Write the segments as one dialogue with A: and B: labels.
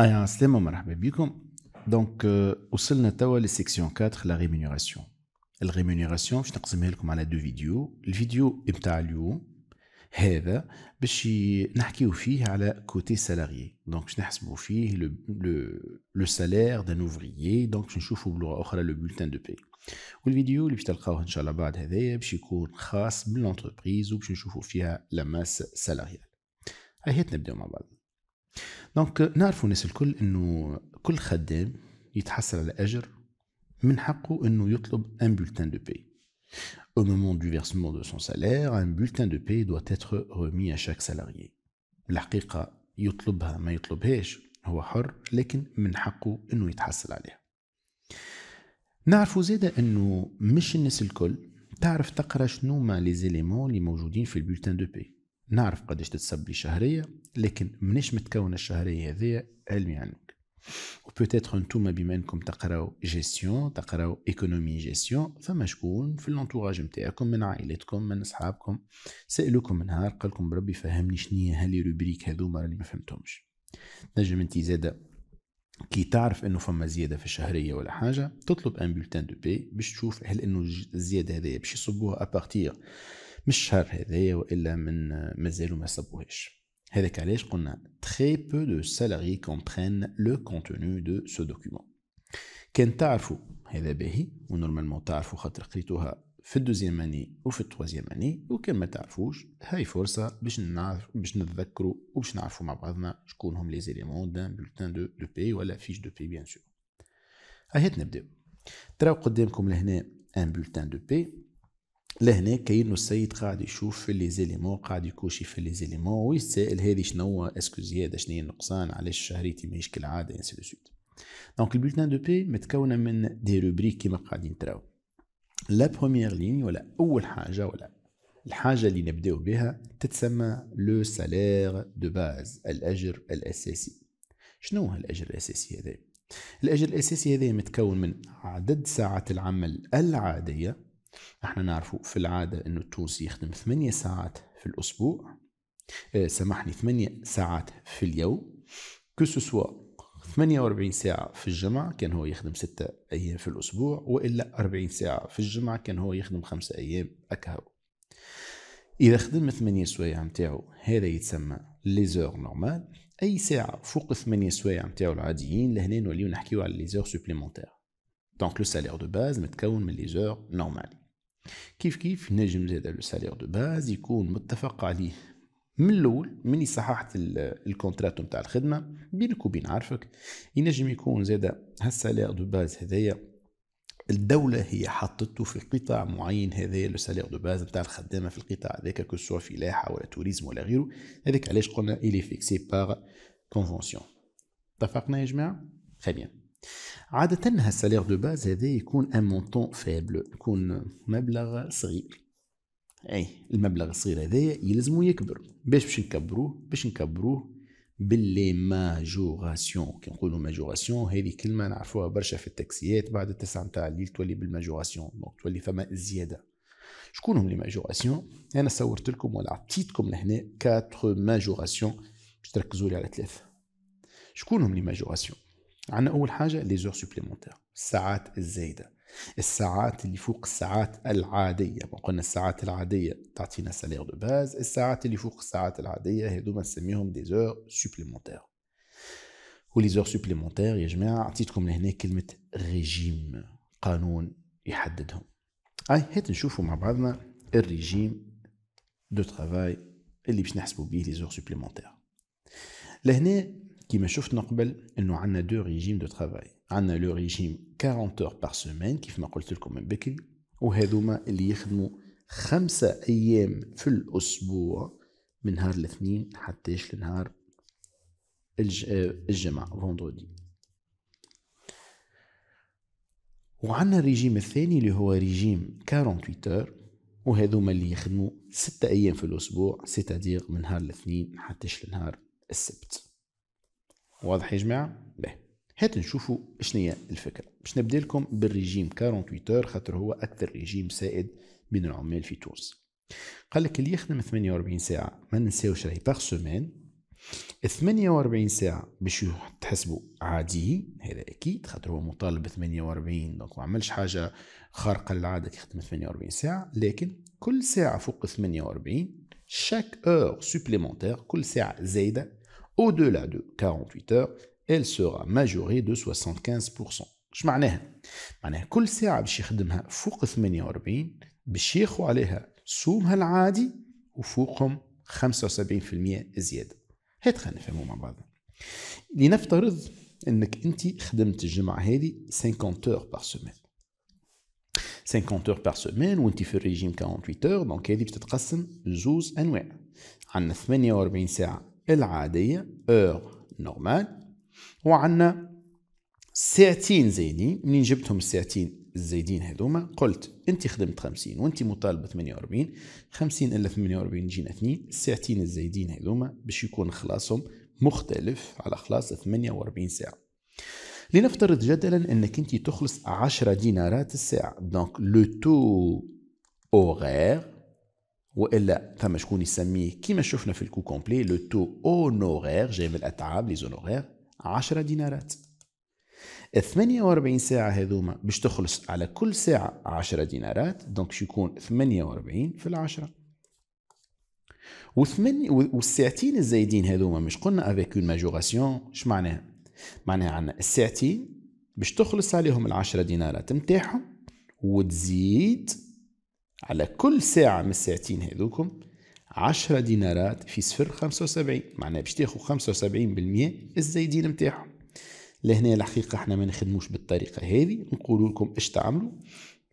A: أيا على السلامه مرحبا بكم دونك وصلنا توا لسيكسيون 4 لا ريمونيراسيون الريمونيراسيون باش نقسمها لكم على دو فيديو الفيديو نتاع اليوم هذا باش نحكيو فيه على كوتي سالاريي دونك باش نحسبو فيه لو لو لو سالير دان اوفريي دونك باش نشوفو بلغه اخرى لو بولتان دو بي والفيديو اللي باش تلقاوه ان شاء الله بعد هذايا باش يكون خاص بالونتربريز وباش نشوفو فيها لا ماس سالاريال هيا نبداو مع بعض دونك نعرفوا الناس الكل انه كل خدام يتحصل على اجر من حقه انه يطلب ان بولتان دو باي او مومون دو فيرسمون دو سون سالير ان بولتان دو باي دوات اتر رومي ا شاك سالاري الحقيقة يطلبها ما يطلبهاش هو حر لكن من حقه انه يتحصل عليها نعرفوا زادة انه مش الناس الكل تعرف تقرا شنو ما لي زيليمون اللي موجودين في البولتان دو بي نعرف قداش تتسبي شهريه لكن مناش متكونه الشهريه هذيا علمي عنك وبوتيتر انتوما بما انكم تقراو جيستيون تقراو ايكونومي جيستيون فما شكون في الانتوراج نتاعكم من عائلتكم من اصحابكم سالوكم من نهار قالكم بربي فهمني شنيا هالي روبريك هذوما راني ما فهمتهمش نجم انت زاده كي تعرف انه فما زياده في الشهريه ولا حاجه تطلب ان بولتان دو بي باش تشوف هل انه الزياده هذه باش يصبوها ابارتير مش الشهر هذايا والا من مازالوا ما صبوهاش هذاك علاش قلنا تري بو دو سالاري كومبرين لو كونتوني دو سو دوكيومون كان تعرفوا هذا باهي ونورمالمون تعرفوا خاطر قريتوها في الدوزيام اني وفي التوازيام اني وكان ما تعرفوش هاي فرصه باش نعرف باش نتذكروا وباش نعرفوا مع بعضنا شكون هم لي زيليمون دان بلتان دو دو بي ولا فيش دو بي بيان سور هيت نبداو تراو قدامكم لهنا ان بلتان دو بي لهنا كاين السيد قاعد يشوف في لي زيليمون قاعد يكوشي في لي زيليمون ويتسائل هذه شنو اسكو زياده شنو نقصان علاش شهريتي ماهيش كالعاده انسي لو سويت دونك البولتان دو بي متكونه من دي روبريك كيما قاعدين تراو لا بروميير ليني ولا اول حاجه ولا الحاجه اللي نبداو بها تتسمى لو سالير دو باز الاجر الاساسي شنو هو الاجر الاساسي هذا الاجر الاساسي هذا متكون من عدد ساعات العمل العاديه احنا نعرفه في العادة انه التونسي يخدم ثمانية ساعات في الاسبوع اه سامحني ثمانية ساعات في اليوم كو سوسوا 48 ساعة في الجمعة كان هو يخدم ستة أيام في الأسبوع وإلا 40 ساعة في الجمعة كان هو يخدم خمسة أيام أكهو إذا خدم ثمانية سوايع نتاعو هذا يتسمى ليزور نورمال أي ساعة فوق 8 سوايع نتاعو العاديين لهنا نوليو نحكيو على ليزور سوبليمونتير دونك لو سالير دو باز متكون من ليزور نورمال كيف كيف نجم زاد لو سالير دو باز يكون متفق عليه من الاول من صححت الكونترات نتاع الخدمه بينك وبين عارفك ينجم يكون زاد هالسالير دو باز هذايا الدوله هي حطته في قطاع معين هذا لو سالير دو باز نتاع الخدامه في القطاع هذاك كو سوا فلاحه ولا توريزم ولا غيره هذاك علاش قلنا الي فيكسي باغ كونفونسيون اتفقنا يا جماعه خلينا عادة ها السالير دو باز هذا يكون ان مونتون فابل يكون مبلغ صغير اي المبلغ الصغير هذا يلزمو يكبر باش باش نكبروه باش نكبروه باللي ماجوراسيون كي نقولوا ماجوراسيون هذه كلمه نعرفوها برشا في التاكسيات بعد التسعة نتاع الليل تولي بالماجوراسيون دونك تولي فما زياده شكون هم لي ماجوراسيون انا صورت لكم ولا عطيتكم لهنا كاتر ماجوراسيون باش تركزوا لي على ثلاثه شكون هم لي ماجوراسيون عندنا اول حاجه لي زور سوبليمونتير الساعات الزايده الساعات اللي فوق الساعات العاديه قلنا الساعات العاديه تعطينا سالير دو باز الساعات اللي فوق الساعات العاديه هذوما نسميهم دي زور سوبليمونتير ولي زور سوبليمونتير يا جماعه عطيتكم لهنا كلمه ريجيم قانون يحددهم هاي هات نشوفوا مع بعضنا الريجيم دو ترافاي اللي باش نحسبوا به لي زور سوبليمونتير لهنا كيما شفنا قبل انه عندنا دو ريجيم دو ترافاي عندنا لو ريجيم 40 اور بار سيمين كيف ما قلت لكم من بكري وهذوما اللي يخدموا خمسة أيام في الأسبوع من نهار الاثنين حتى لنهار الجمعة فوندودي وعندنا الريجيم الثاني اللي هو ريجيم 48 اور وهذوما اللي يخدموا ستة أيام في الأسبوع سيتادير من نهار الاثنين حتى لنهار السبت واضح يا جماعه باهي هات نشوفوا شنو هي الفكره باش نبدا لكم بالريجيم 48 اور خاطر هو اكثر ريجيم سائد بين العمال في تونس قال لك اللي يخدم 48 ساعه ما ننساوش راهي باغ سومين 48 ساعة باش تحسبوا عادي هذا أكيد خاطر هو مطالب ب 48 دونك ما عملش حاجة خارقة للعادة كي يخدم 48 ساعة لكن كل ساعة فوق 48 شاك اور سوبليمونتيغ كل ساعة زايدة au-delà de 48 heures elle sera majorée de 75% اش معناها معناها كل ساعة باش يخدمها فوق 48 باش ياخو عليها سومها العادي وفوقهم 75% زيادة هات خلينا نفهموا مع بعض لنفترض انك انت خدمت الجمعة هذه 50 اور بار سيمين 50 اور بار سيمين وانت في الريجيم 48 اور دونك هذه بتتقسم لزوز انواع عندنا 48 ساعة العادية اور نورمال وعندنا ساعتين زايدين منين جبتهم الساعتين الزايدين هذوما قلت انت خدمت 50 وانت مطالبه 48 50 الا 48 جينا 2 الساعتين الزايدين هذوما باش يكون خلاصهم مختلف على خلاص 48 ساعه لنفترض جدلا انك انت تخلص 10 دينارات الساعه دونك لو تو اوغير والا ثم شكون يسميه كيما شفنا في الكو كومبلي لو تو اونورير جاي من الاتعاب لي زونورير 10 دينارات ال 48 ساعة هذوما باش تخلص على كل ساعة 10 دينارات دونك شو يكون 48 في العشرة و والساعتين الزايدين هذوما مش قلنا افيك اون ماجوراسيون اش معناها؟ معناها عندنا الساعتين باش تخلص عليهم العشرة دينارات نتاعهم وتزيد على كل ساعة من الساعتين هذوكم 10 دينارات في صفر 75 معناها باش تاخذ 75% الزايدين نتاعهم لهنا الحقيقة احنا ما نخدموش بالطريقة هذه نقول لكم اش تعملوا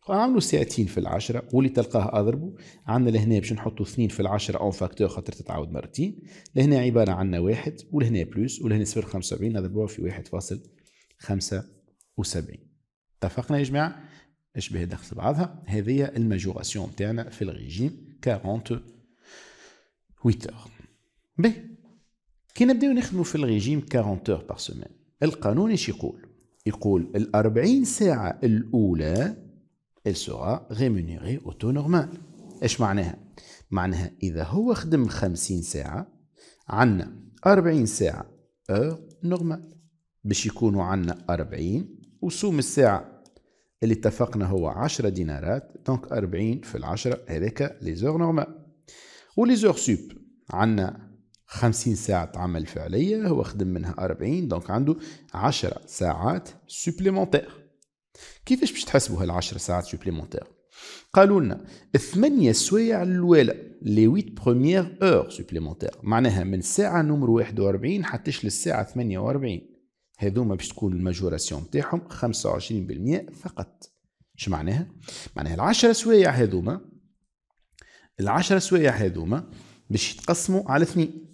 A: عملوا ساعتين في العشرة واللي تلقاه أضربوا عندنا لهنا باش نحطوا اثنين في العشرة أون فاكتور خاطر تتعاود مرتين لهنا عبارة عنا واحد ولهنا بلوس ولهنا صفر خمسة وسبعين نضربوها في واحد فاصل خمسة وسبعين اتفقنا يا جماعة تشبه داخل بعضها هذه الماجوراسيون تاعنا في الريجيم 48 اور بي كي نبداو نخدمو في الريجيم 40 اور بار سيمين القانون ايش يقول يقول ال 40 ساعة الأولى ال سورا ريمونيري او تو نورمال ايش معناها؟ معناها إذا هو خدم 50 ساعة عندنا 40 ساعة اور نورمال باش يكونوا عندنا 40 وسوم الساعة اللي اتفقنا هو 10 دينارات دونك 40 في العشرة هذاك لي زور نورمال ولي زور سوب عندنا 50 ساعة عمل فعلية هو خدم منها 40 دونك عنده 10 ساعات سوبليمونتيغ كيفاش باش تحسبوا هال 10 ساعات سوبليمونتيغ قالوا لنا 8 سوايع الاولى لي 8 بروميير اور سوبليمونتيغ معناها من الساعة نمر 41 حتى للساعة 48 هذوما باش تكون الماجوراسيون نتاعهم 25% فقط اش معناها معناها ال10 سوايع هذوما ال10 سوايع هذوما باش يتقسموا على اثنين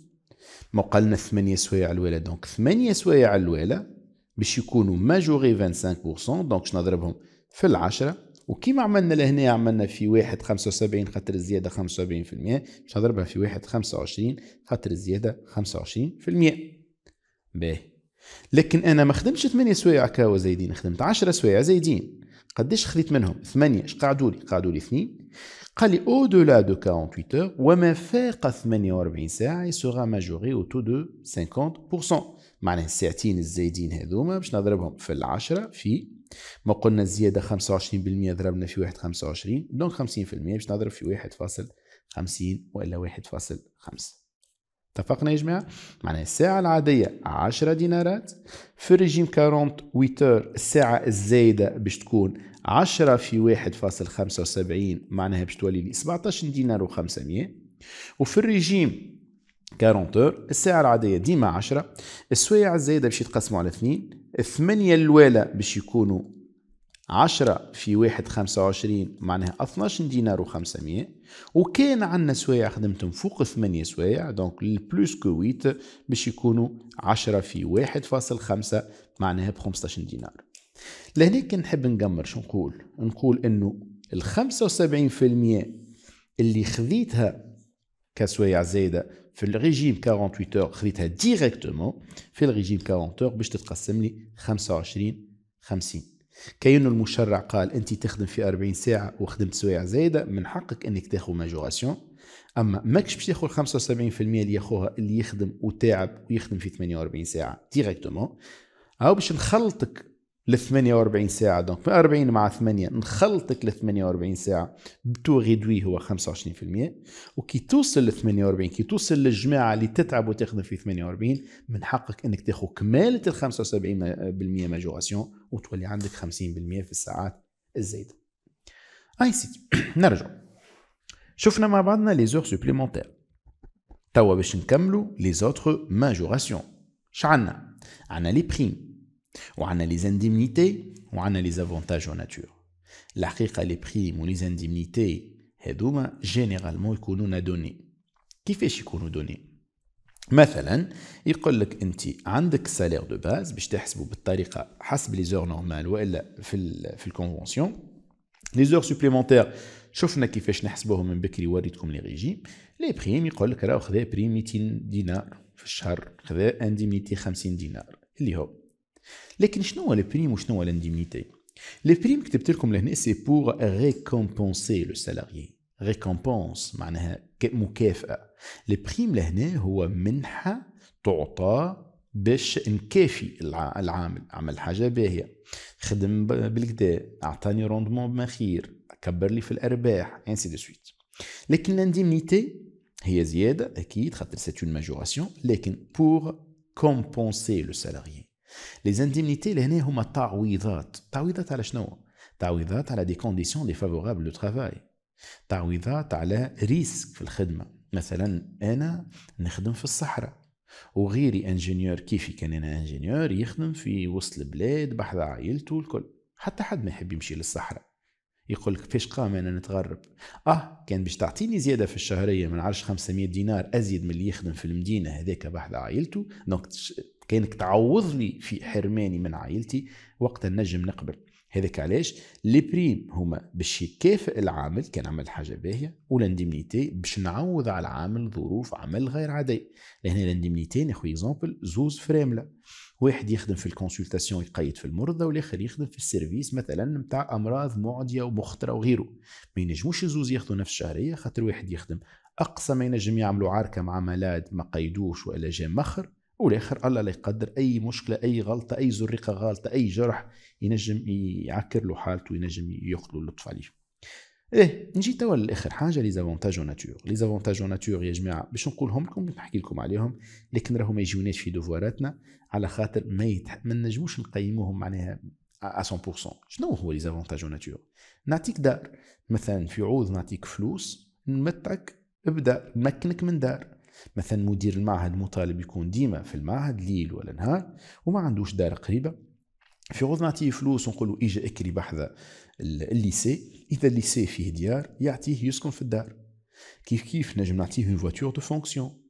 A: ما قلنا 8 سوايع الولا دونك 8 سوايع الولا باش يكونوا ماجوري 25% دونك نضربهم في ال10 وكيما عملنا لهنا عملنا في واحد 75 خاطر الزيادة 75% باش نضربها في واحد 25 خاطر الزيادة 25% باهي لكن انا ما خدمتش 8 سوايع كاوا زايدين خدمت 10 سوايع زايدين قداش خليت منهم 8 اش قعدوا لي قعدوا لي اثنين قال لي او دولا دو 48 اور وما فاق 48 ساعه سوغا ماجوري او تو دو 50% معناها الساعتين الزايدين هذوما باش نضربهم في العشرة في ما قلنا الزياده 25% ضربنا في واحد 25 دونك 50% باش نضرب في 1.50 والا 1.5 اتفقنا يا جماعة معناها الساعة العادية 10 دينارات في الرجيم 48 تور الساعة الزايدة باش تكون 10 في 1.75 معناها باش تولي لي 17 دينار و500 وفي الرجيم 40 تور الساعة العادية ديما 10 السوايع الزايدة باش يتقسموا على اثنين 8 الوالا باش يكونوا 10 في 1 25 معناها 12 دينار و500 وكان عندنا سوايع خدمتهم فوق 8 سوايع دونك البلوس كو 8 باش يكونوا 10 في 1.5 معناها ب 15 دينار لهنا كان نحب نقمر شو نقول نقول انه ال 75% اللي خذيتها كسوايع زايده في الريجيم 48 اور خذيتها ديريكتومون في الريجيم 40 اور باش تتقسم لي 25 50 كأنه المشرع قال أنت تخدم في 40 ساعة وخدمت سوايع زايدة من حقك أنك تاخذ ماجوراسيون أما ماكش باش تاخذ 75% اللي ياخوها اللي يخدم وتعب ويخدم في 48 ساعة ديريكتومون أو باش نخلطك ل 48 ساعة دونك 40 مع 8 نخلطك ل 48 ساعة بتو غيدوي هو 25% وكي توصل ل 48 كي توصل للجماعة اللي تتعب وتخدم في 48 من حقك انك تاخذ كمالة ال 75% ماجوراسيون وتولي عندك 50% في الساعات الزايدة. اي سيدي نرجع شفنا مع بعضنا لي زور سوبليمونتير توا باش نكملوا لي زوتر ماجوراسيون شعنا عندنا لي بريم وعنا لي زانديمنيتي وعنا لي زافونتاج en الحقيقة لي بريم و les indemnités هذوما جينيرالمون يكونوا دوني كيفاش يكونوا دوني مثلا يقول لك انت عندك سالير دو باز باش تحسبه بالطريقه حسب لي زور نورمال والا في في الكونفونسيون لي زور سوبليمونتير شفنا كيفاش نحسبوهم من بكري وريتكم لي ريجيم لي بريم يقول لك راه خذا بريم 200 دينار في الشهر خذا انديمنيتي 50 دينار اللي هو لكن شنو هو البريم وشنو هو الانديمنيتي البريم كتبت لكم لهنا سي بور ريكومبونسي لو سالاريي ريكومبونس معناها مكافأة البريم لهنا هو منحة تعطى باش نكافي العامل عمل حاجة باهية خدم بالكدا أعطاني روندمون بمخير كبر لي في الأرباح انسي دو سويت لكن لانديمنيتي هي زيادة أكيد خاطر سيت اون ماجوراسيون لكن بور كومبونسي لو سالاريي لي زانديمنيتي لهنا هما تعويضات تعويضات على شنو تعويضات على دي كونديسيون فافورابل لو ترافاي تعويضات على ريسك في الخدمه مثلا انا نخدم في الصحراء وغيري انجينيور كيفي كان انا انجينيور يخدم في وسط البلاد بحذا عائلته الكل حتى حد ما يحب يمشي للصحراء يقول لك فاش قام انا نتغرب اه كان باش تعطيني زياده في الشهريه من عرش 500 دينار ازيد من اللي يخدم في المدينه هذاك بحذا عائلته دونك كانك تعوضني في حرماني من عائلتي وقت النجم نقبل هذاك علاش لي بريم هما باش يكافئ العامل كان عمل حاجه باهيه ولانديمنيتي باش نعوض على العامل ظروف عمل غير عاديه لهنا لانديمنيتي ناخذ اكزومبل زوز فريمله واحد يخدم في الكونسلتاسيون يقيد في المرضى والاخر يخدم في السيرفيس مثلا نتاع امراض معديه ومخطره وغيره ما ينجموش زوز ياخذوا نفس الشهريه خاطر واحد يخدم اقصى ما ينجم يعملوا عركه مع ملاد ما قيدوش ولا جا مخر والاخر الله لا يقدر اي مشكله اي غلطه اي زريقه غالطه اي جرح ينجم يعكر له حالته ينجم يقتله اللطف عليه ايه نجي توا للاخر حاجه لي زافونتاج ناتور لي زافونتاج ناتور يا جماعه باش نقولهم لكم نحكي لكم عليهم لكن راهو ما يجوناش في دوفواراتنا على خاطر ما يتح... ما نجموش نقيموهم معناها 100% شنو هو لي زافونتاج ناتور نعطيك دار مثلا في عوض نعطيك فلوس نمتعك ابدا نمكنك من دار مثلا مدير المعهد مطالب يكون ديما في المعهد ليل ولا نهار وما عندوش دار قريبه في غض نعطيه فلوس ونقولوا اجا اكري بحذا الليسي اذا الليسي فيه ديار يعطيه يسكن في الدار كيف كيف نجم نعطيه اون فواتور دو فونكسيون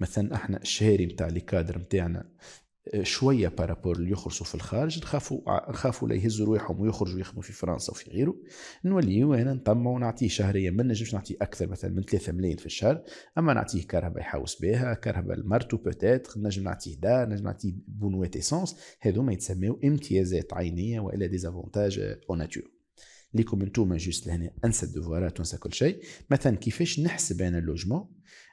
A: مثلا احنا الشهاري نتاع لي كادر نتاعنا شويه بارابور اللي يخرجوا في الخارج نخافوا نخافوا لا يهزوا رواحهم ويخرجوا يخدموا في فرنسا وفي غيره نوليو انا نطمع ونعطيه شهريا ما نجمش نعطيه اكثر مثلا من ثلاثة ملايين في الشهر اما نعطيه كرهبه يحوس بها كرهبه لمرته بوتيتر نجم نعطيه دار نجم نعطيه بونوات إيسونس هذو ما امتيازات عينيه والا ديزافونتاج او ناتور ليكم انتوما جوست لهنا انسى الدفوارات وانسى كل شيء مثلا كيفاش نحسب انا اللوجمون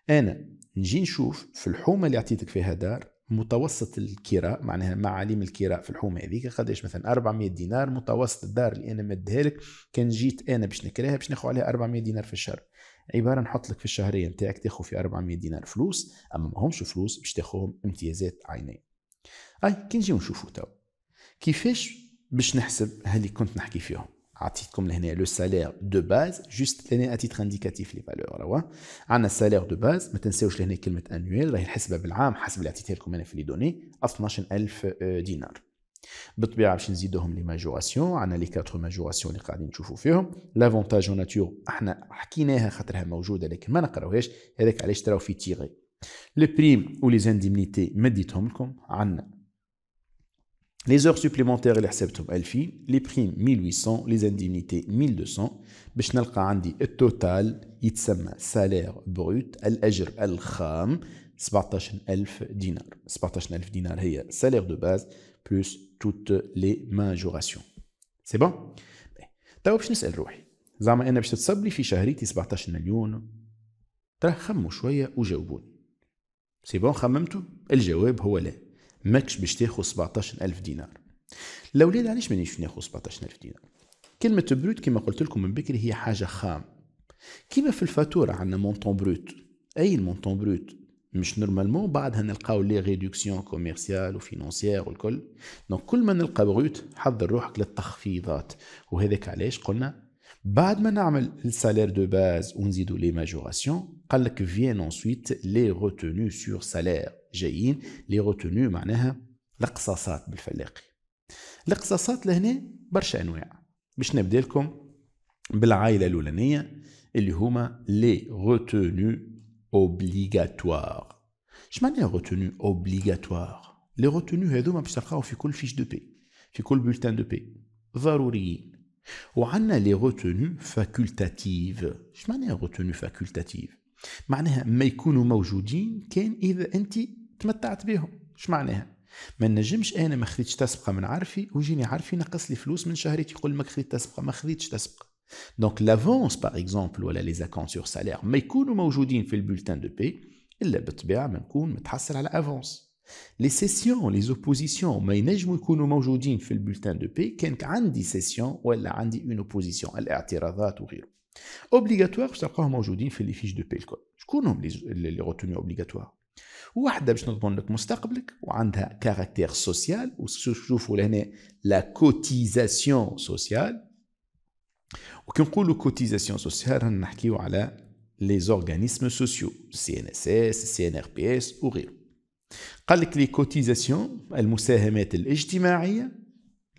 A: انا نجي نشوف في الحومه اللي عطيتك فيها دار متوسط الكراء معناها معاليم الكراء في الحومه هذيك قداش مثلا 400 دينار متوسط الدار اللي انا مديها لك كان جيت انا باش نكريها باش ناخذ عليها 400 دينار في الشهر عباره نحط لك في الشهريه نتاعك تاخذ في 400 دينار فلوس اما ماهمش فلوس باش تاخذهم امتيازات عينيه اي كي نجيو نشوفوا تو كيفاش باش نحسب هاللي كنت نحكي فيهم عطيتكم لهنا لو سالير دو باز جوست لهنا اتيتر انديكاتيف لي فالور راهو عندنا السالير دو باز ما تنساوش لهنا كلمه انويل راهي الحسبه بالعام حسب اللي عطيتها لكم انا في لي دوني 12000 دينار بالطبيعه باش نزيدوهم لي ماجوراسيون عندنا لي كاتر ماجوراسيون اللي قاعدين نشوفوا فيهم لافونتاج اون ناتور احنا حكيناها خاطرها موجوده لكن ما نقراوهاش هذاك علاش تراو في تيغي لو بريم ولي زانديمنيتي ما ديتهم لكم عندنا Les heures supplémentaires, les les primes 1800, les indemnités 1200. باش نلقى عندي التوتال يتسمى سالير بروت الاجر الخام 17000 دينار 17000 دينار هي سالير دو باز les توت لي ماجوراسيون سي بون توا باش نسال روحي زعما انا باش تتصب لي في شهريتي 17 مليون ترى خموا شويه وجاوبوني سي بون خممتوا الجواب هو لا ماكش باش تاخذ 17000 دينار الاولاد علاش مانيش ناخذ 17000 دينار كلمه بروت كما قلت لكم من بكري هي حاجه خام كيما في الفاتوره عندنا مونتون بروت اي المونتون بروت مش نورمالمون بعدها نلقاو لي ريدكسيون كوميرسيال وفينانسيير والكل دونك كل ما نلقى بروت حضر روحك للتخفيضات وهذاك علاش قلنا بعد ما نعمل السالير دو باز ونزيدو لي ماجوراسيون قال لك فيان اونسويت لي روتوني سور سالير جايين لي غوتونو معناها لقصاصات بالفلاقي لقصاصات لهنا برشا انواع باش نبدا لكم بالعائله الاولانيه اللي هما لي غوتونو اوبليغاتوار اش معناها غوتونو اوبليغاتوار لي غوتونو هذوما باش تلقاو في كل فيش دو بي في كل بولتان دو بي ضروريين وعندنا لي غوتونو فاكولتاتيف اش معناها غوتونو فاكولتاتيف معناها ما يكونوا موجودين كان اذا انت تمتعت بهم اش معناها ما نجمش انا ما خذيتش تسبقه من عارفي ويجيني عارفي نقص لي فلوس من شهريتي يقول ما خذيت تسبقه ما خذيتش تسبقه دونك لافونس باغ اكزومبل ولا لي زاكون سور سالير ما يكونوا موجودين في البولتان دو بي الا بالطبيعه ما نكون متحصل على افونس لي سيسيون لي زوبوزيسيون ما ينجموا يكونوا موجودين في البولتان دو بي كان عندي سيسيون ولا عندي اون اوبوزيسيون الاعتراضات وغيره اوبليغاتوار باش تلقاهم موجودين في لي فيش دو بي الكل شكون هم لي روتوني اوبليغاتوار واحده باش نضمن لك مستقبلك وعندها كاركتير سوسيال وشوفوا لهنا لا كوتيزاسيون سوسيال وكي نقولوا كوتيزاسيون سوسيال رانا نحكيو على لي زورغانيزم سوسيو سي ان اس اس سي ان ار بي اس وغيره قال لك لي كوتيزاسيون المساهمات الاجتماعيه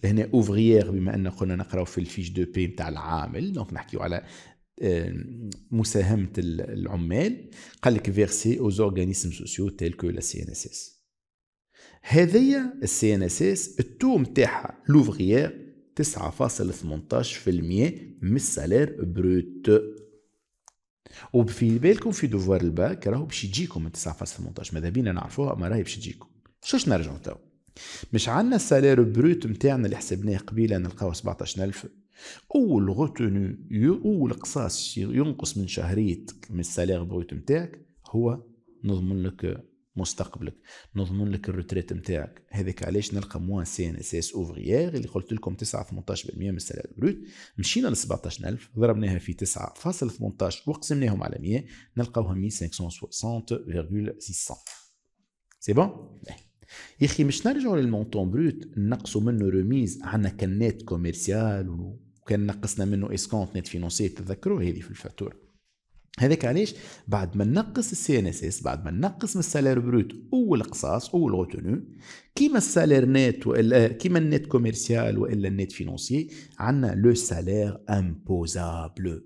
A: لهنا اوفريير بما ان قلنا نقراو في الفيش دو بي نتاع العامل دونك نحكيو على مساهمه العمال قال لك فيرسي او زورغانيزم سوسيو تيل كو لا سي ان اس اس هذيا السي ان اس اس التو نتاعها لوفغيير 9.18% من السالير بروت وفي بالكم في دوفوار الباك راهو باش يجيكم 9.18 ماذا بينا نعرفوها اما راهي باش تجيكم شوش نرجعوا تو مش عندنا السالير بروت نتاعنا اللي حسبناه قبيله نلقاو 17000 اول غوتوني اول قصاص ينقص من شهريتك من السالير بروت نتاعك هو نضمن لك مستقبلك نضمن لك الروتريت نتاعك هذاك علاش نلقى موان سي ان اس اس اوفريير اللي قلت لكم 9 18% من السالير بروت مشينا ل 17000 ضربناها في 9.18 وقسمناهم على 100 نلقاوها 1560.600 سي بون يا اخي مش نرجعوا للمونتون بروت نقصوا منه روميز عندنا كنات كوميرسيال وكان نقصنا منه اسكونت نت فينونسي تذكروا هذه في الفاتوره هذاك علاش بعد ما ننقص السي ان اس اس بعد ما ننقص من السالير بروت او القصاص او الغوتونو كيما السالير نت والا كيما النت كوميرسيال والا النت فينونسي عندنا لو سالير امبوزابل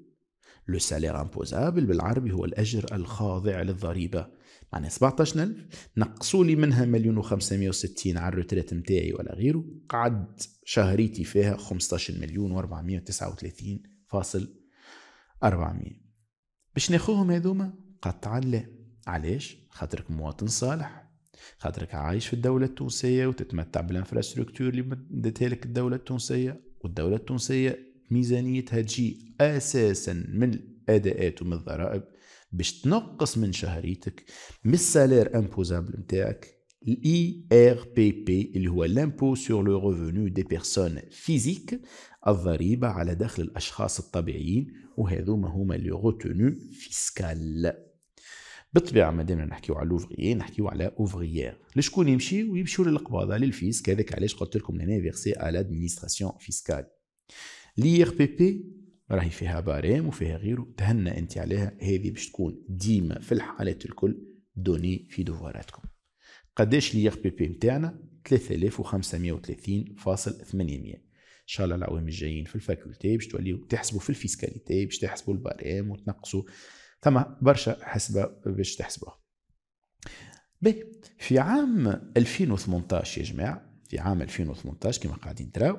A: لو سالير امبوزابل بالعربي هو الاجر الخاضع للضريبه معناها 17000 نقصوا لي منها مليون و560 على الروتريت نتاعي ولا غيره قعد شهريتي فيها 15 مليون و439 فاصل 400 باش ناخوهم هذوما قطعا لا علاش خاطرك مواطن صالح خاطرك عايش في الدولة التونسية وتتمتع بالانفراستركتور اللي مدتها لك الدولة التونسية والدولة التونسية ميزانيتها تجي أساسا من الأداءات ومن الضرائب باش تنقص من شهريتك من السالير امبوزابل نتاعك الاي ار بي بي اللي هو لامبو سور لو ريفونو دي بيرسون فيزيك الضريبه على دخل الاشخاص الطبيعيين ما هما لي روتوني فيسكال بالطبيعه دامنا نحكيو على لوفغيي نحكيو على اوفغيير لشكون يمشيو يمشيو للقباضه للفيسك هذاك علاش قلت لكم لهنا فيرسي على لادمينستراسيون فيسكال لي ار بي بي راهي فيها باريم وفيها غيره تهنى انت عليها هذه باش تكون ديما في الحالات الكل دوني في دواراتكم قداش لي بي بي نتاعنا 3530.800 ان شاء الله العوام الجايين في الفاكولتي باش توليو تحسبوا في الفيسكاليتي باش تحسبوا الباريم وتنقصوا ثم برشا حسبه باش تحسبوها باهي في عام 2018 يا جماعه في عام 2018 كما قاعدين تراو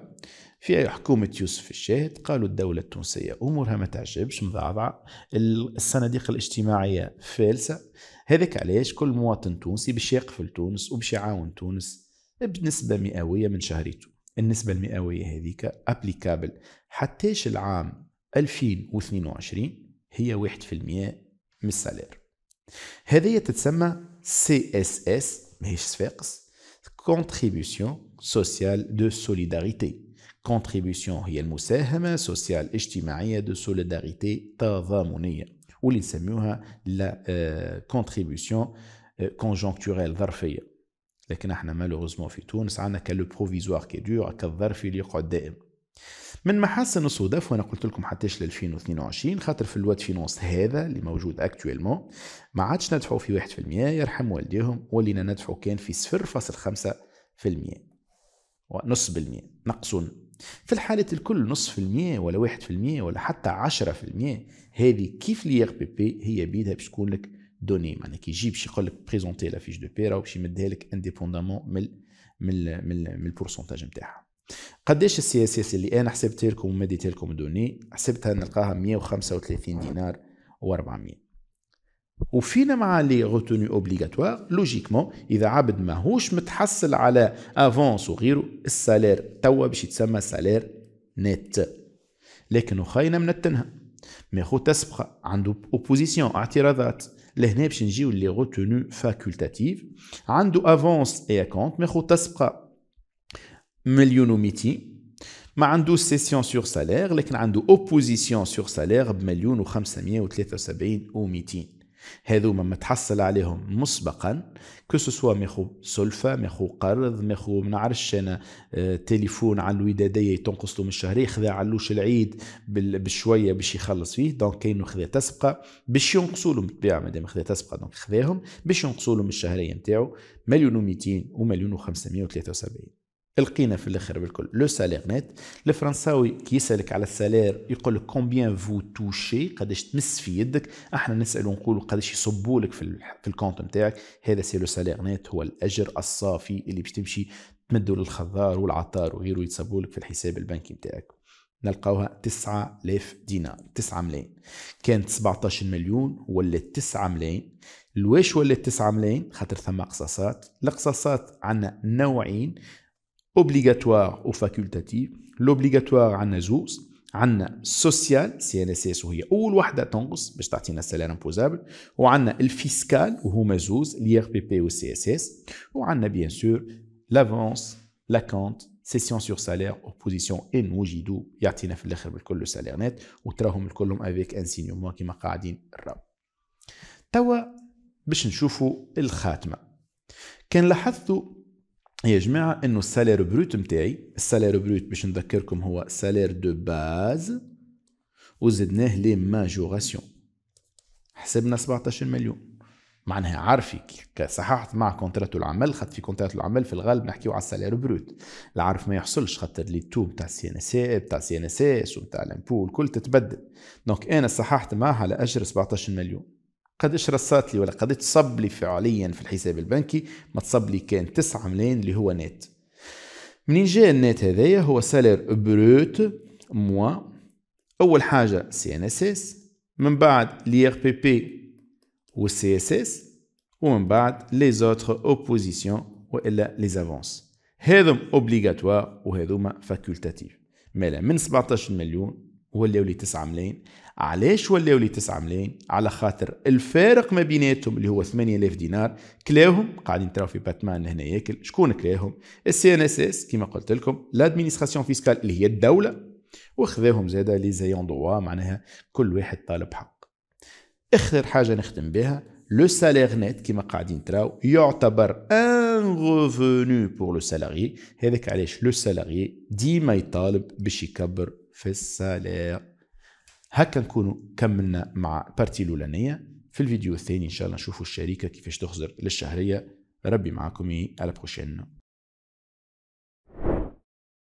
A: في حكومة يوسف الشاهد قالوا الدولة التونسية أمورها ما تعجبش مضعضع الصناديق الاجتماعية فالسة هذاك علاش كل مواطن تونسي باش يقفل تونس وباش يعاون تونس بنسبة مئوية من شهريته النسبة المئوية هذيك ابليكابل حتىش العام 2022 هي واحد في المية من السالير هذه تتسمى سي اس اس ماهيش صفاقس كونتريبيسيون سوسيال دو سوليداريتي كونتريبيسيون هي المساهمة سوسيال اجتماعية دو سوليداريتي تضامنية واللي نسميوها لا كونتريبيسيون آه، كونجونكتوريل آه، ظرفية لكن احنا مالوغوزمون في تونس عندنا لو بروفيزوار كي دور كالظرفي اللي يقعد دائم من محاسن الصدف وانا قلت لكم حتىش ل 2022 خاطر في الواد فينونس هذا اللي موجود اكتويلمون ما عادش ندفعوا في 1% يرحم والديهم ولينا ندفعوا كان في 0.5% ونص بالمية نقص في الحالة الكل نصف المية ولا واحد في المية ولا حتى عشرة في المية هذه كيف لي بي بي هي بيدها باش تكون لك دوني معناها كي يجي باش يقول لك بريزونتي لا فيش دو بيرا وباش باش يمدها لك انديبوندامون من من من, من البورسونتاج نتاعها قداش السي اس اس اللي انا حسبت لكم ومديت لكم دوني حسبتها نلقاها 135 دينار و400 وفينا مع لي روتوني اوبليغاتوار لوجيكمون اذا عبد ماهوش متحصل على افونس وغيره السالير توا باش يتسمى سالير نت لكن وخاينا من التنها مي خو تسبق عنده اوبوزيسيون اعتراضات لهنا باش نجيو لي روتوني فاكولتاتيف عنده افونس اي اكونت مي خو تسبق مليون و ميتين ما عندو سيسيون سور سالير لكن عنده اوبوزيسيون سور سالير بمليون و573 و200 هذوما متحصل عليهم مسبقا كو سوا ميخو سلفة ميخو قرض ميخو ما نعرفش انا آه، تليفون على الودادية تنقص له من الشهرية خذا علوش العيد بالشوية باش يخلص فيه دونك كاينو خذا تسبقة باش ينقصوا له بالطبيعة مادام خذا تسبقة دونك خذاهم باش ينقصوا من الشهرية نتاعو مليون و200 ومليون و573 لقينا في الاخر بالكل لو سالير نت الفرنساوي كي يسالك على السالير يقول لك كومبيان فو توشي قداش تمس في يدك احنا نسال ونقول قداش يصبوا لك في, في الكونت نتاعك هذا سي لو سالير نت هو الاجر الصافي اللي باش تمشي تمدوا للخضار والعطار وغيره يتصبوا لك في الحساب البنكي نتاعك نلقاوها 9000 دينار 9 ملايين كانت 17 مليون ولات 9 ملايين لواش ولات 9 ملايين خاطر ثم اقصاصات القصاصات عندنا نوعين اوبليغاتوار او فاكولتاتيف لوبليغاتوار عندنا زوز عندنا السوسيال سي ان اس اس وهي اول وحده تنقص باش تعطينا السالير امبوزابل وعندنا الفيسكال وهما زوز لي ار بي بي والسي اس اس وعندنا بيان سور لافونس لاكونت سيسيون سور سالير اوبوزيسيون ان وجدوا يعطينا في الاخر بالكل سالير نت وتراهم الكلهم افيك انسينيومون كيما قاعدين الراب توا باش نشوفوا الخاتمه كان لاحظتوا يا جماعة انه السالير بروت متاعي السالير بروت باش نذكركم هو سالير دو باز وزدناه لي ماجوراسيون حسبنا 17 مليون معناها عارفي صححت مع كونترات العمل خاطر في كونترات العمل في الغالب نحكيو على السالير بروت العارف ما يحصلش خاطر لي تو بتاع سي ان اس اي بتاع سي ان اس اس بتاع الامبو الكل تتبدل دونك انا صححت معها على اجر 17 مليون قد اشرصت لي ولا قد تصب لي فعليا في الحساب البنكي ما تصب لي كان 9 ملايين اللي هو نت منين جاء النت هذايا هو سالير بروت موا اول حاجه سي ان اس اس من بعد لي ار بي بي و سي اس اس ومن بعد لي زوتر اوبوزيسيون والا لي زافونس هذم اوبليغاتوار وهذوما فاكولتاتيف مالا من 17 مليون ولاو لي 9 ملايين علاش ولاو لي 9 ملايين على خاطر الفارق ما بيناتهم اللي هو 8000 دينار كلاهم قاعدين تراو في باتمان هنا ياكل شكون كلاهم السي ان اس اس كيما قلت لكم لادمينستراسيون فيسكال اللي هي الدوله وخذاهم زاده لي زيون دوا معناها كل واحد طالب حق اخر حاجه نختم بها لو سالير نت كيما قاعدين تراو يعتبر ان ريفوني بور لو سالاري هذاك علاش لو سالاري ديما يطالب باش يكبر في السالير هكا نكونوا كملنا مع بارتي الاولانيه في الفيديو الثاني ان شاء الله نشوفوا الشركه كيفاش تخزر للشهريه ربي معكم على بروشين